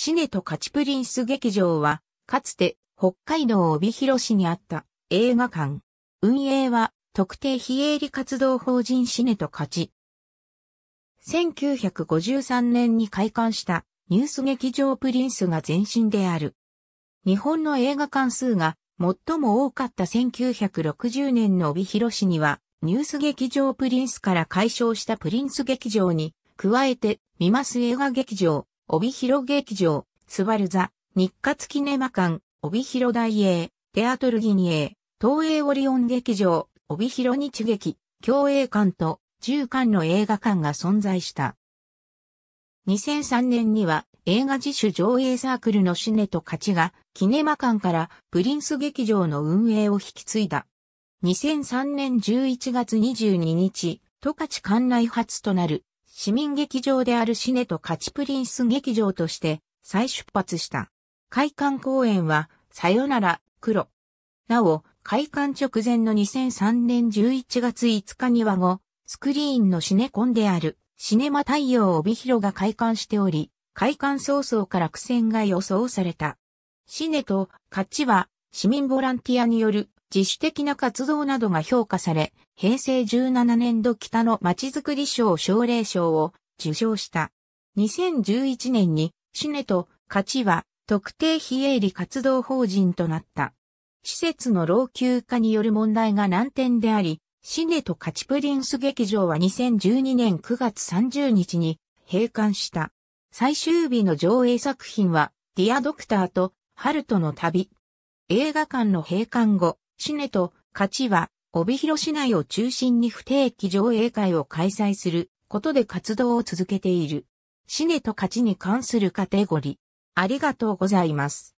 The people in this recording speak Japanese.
シネとカチプリンス劇場は、かつて北海道帯広市にあった映画館。運営は特定非営利活動法人シネとカチ。1953年に開館したニュース劇場プリンスが前身である。日本の映画館数が最も多かった1960年の帯広市には、ニュース劇場プリンスから解消したプリンス劇場に、加えて、見ます映画劇場、帯広劇場、スバルザ、日活キネマ館、帯広大英、テアトルギニエ、東映オリオン劇場、帯広日劇、共栄館と中間館の映画館が存在した。2003年には映画自主上映サークルのシネと勝ちがキネマ館からプリンス劇場の運営を引き継いだ。2003年11月22日、十勝館内初となる市民劇場であるシネとカチプリンス劇場として再出発した。開館公演は、さよなら、黒。なお、開館直前の2003年11月5日には後、スクリーンのシネコンである、シネマ太陽帯広が開館しており、開館早々から苦戦が予想された。シネとカチは、市民ボランティアによる自主的な活動などが評価され、平成17年度北のまちづくり賞奨励賞を受賞した。2011年に、シネと勝ちは特定非営利活動法人となった。施設の老朽化による問題が難点であり、シネとカチプリンス劇場は2012年9月30日に閉館した。最終日の上映作品は、ディアドクターとハルトの旅。映画館の閉館後、シネと勝ちは、帯広市内を中心に不定期上映会を開催することで活動を続けている。シネと勝ちに関するカテゴリー。ありがとうございます。